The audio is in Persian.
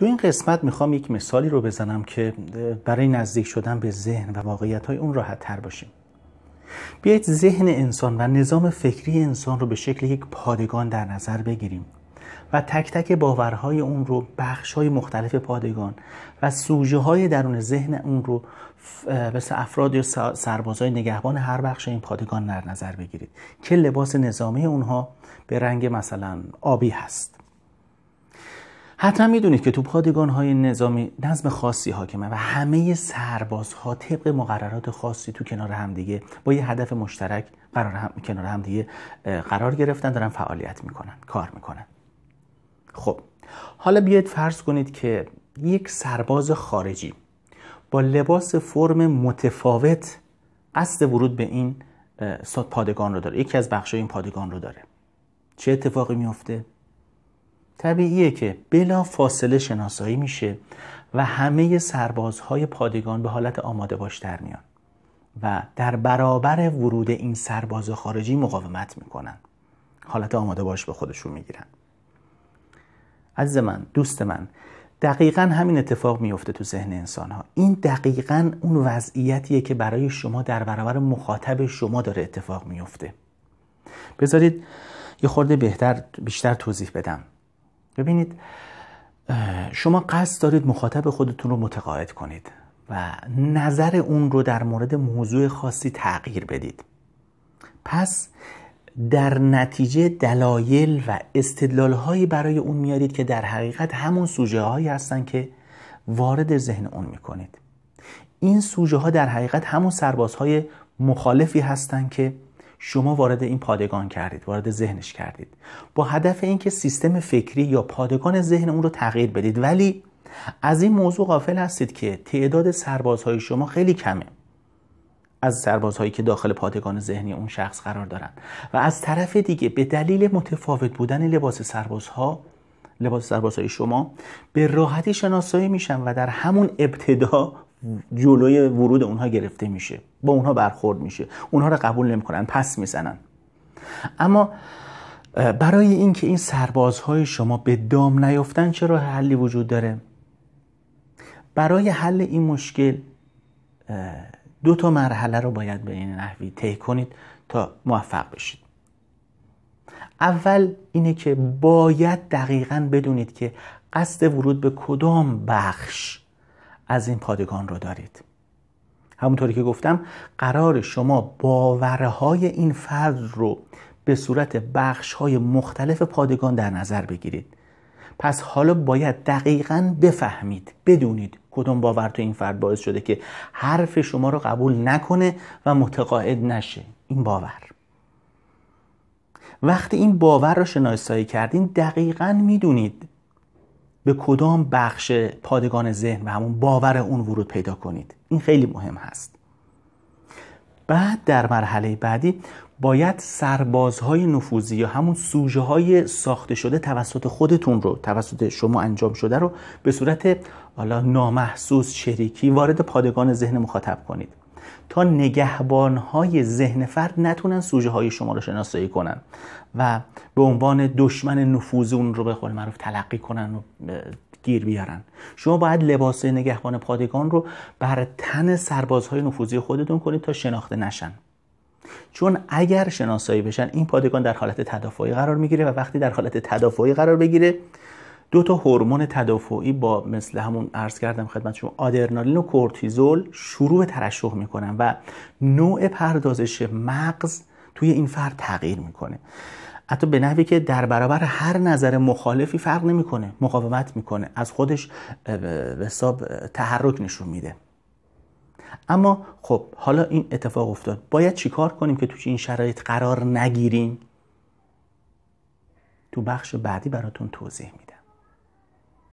تو این قسمت میخوام یک مثالی رو بزنم که برای نزدیک شدن به ذهن و واقعیت های اون راحت تر باشیم بیایید ذهن انسان و نظام فکری انسان رو به شکل یک پادگان در نظر بگیریم و تک تک باورهای اون رو بخش های مختلف پادگان و سوژه های درون ذهن اون رو مثل افراد یا سربازهای نگهبان هر بخش این پادگان در نظر بگیرید که لباس نظامی اونها به رنگ مثلا آبی هست حتما میدونید که تو های نظامی نظم خاصی حاکمه و همه سربازها طبق مقررات خاصی تو کنار همدیگه با یه هدف مشترک قرار کنار همدیگه قرار گرفتن دارن فعالیت میکنن کار میکنن خب حالا بیاید فرض کنید که یک سرباز خارجی با لباس فرم متفاوت قصد ورود به این پادگان رو داره یکی از بخشای این پادگان رو داره چه اتفاقی میفته طبیعیه که بلا فاصله شناسایی میشه و همه سربازهای پادگان به حالت آماده باش در میان و در برابر ورود این سرباز خارجی مقاومت میکنن حالت آماده باش به خودشون میگیرن عزیز من دوست من دقیقا همین اتفاق میفته تو ذهن انسان ها این دقیقا اون وضعیتیه که برای شما در برابر مخاطب شما داره اتفاق میفته بذارید یه خورده بهتر بیشتر توضیح بدم ببینید شما قصد دارید مخاطب خودتون رو متقاعد کنید و نظر اون رو در مورد موضوع خاصی تغییر بدید پس در نتیجه دلایل و استدلال هایی برای اون میارید که در حقیقت همون سوژه هایی هستن که وارد ذهن اون میکنید این سوژه ها در حقیقت همون سربازهای مخالفی هستند که شما وارد این پادگان کردید وارد ذهنش کردید با هدف اینکه سیستم فکری یا پادگان ذهن اون رو تغییر بدید ولی از این موضوع غافل هستید که تعداد سربازهای شما خیلی کمه از سربازهایی که داخل پادگان ذهنی اون شخص قرار دارند و از طرف دیگه به دلیل متفاوت بودن لباس سربازها لباس سربازهای شما به راحتی شناسایی میشن و در همون ابتدا جلوی ورود اونها گرفته میشه با اونها برخورد میشه اونها رو قبول نمیکنن پس میزنن اما برای اینکه این سربازهای شما به دام نیفتن چرا حلی وجود داره برای حل این مشکل دو تا مرحله رو باید به این نحوی طی کنید تا موفق بشید اول اینه که باید دقیقا بدونید که قصد ورود به کدام بخش از این پادگان رو دارید همونطوری که گفتم قرار شما باورهای این فرد رو به صورت بخش های مختلف پادگان در نظر بگیرید پس حالا باید دقیقا بفهمید بدونید کدوم باور تو این فرد باعث شده که حرف شما رو قبول نکنه و متقاعد نشه این باور وقتی این باور رو شناسایی کردین دقیقا میدونید به کدام بخش پادگان ذهن و همون باور اون ورود پیدا کنید این خیلی مهم هست بعد در مرحله بعدی باید سربازهای نفوذی یا همون سوژه های ساخته شده توسط خودتون رو توسط شما انجام شده رو به صورت حالا نامحسوس شریکی وارد پادگان ذهن مخاطب کنید تا نگهبانهای ذهن فرد نتونن سوژه های شما رو شناسایی کنن و به عنوان دشمن نفوذ رو به قول معروف تلقی کنن و گیر بیارن شما باید لباس نگهبان پادگان رو بر تن سربازهای نفوذی خودتون کنید تا شناخته نشن چون اگر شناسایی بشن این پادگان در حالت تدافعی قرار میگیره و وقتی در حالت تدافعی قرار بگیره دو تا هورمون تدافعی با مثل همون عرض کردم خدمت شما آدرنالین و کورتیزول شروع به ترشح میکنن و نوع پردازش مغز توی این فرد تغییر میکنه حتی به نحوی که در برابر هر نظر مخالفی فرق نمیکنه مقاومت میکنه از خودش به حساب تحرک نشون میده اما خب حالا این اتفاق افتاد باید چیکار کنیم که توی این شرایط قرار نگیریم تو بخش بعدی براتون توضیح میدم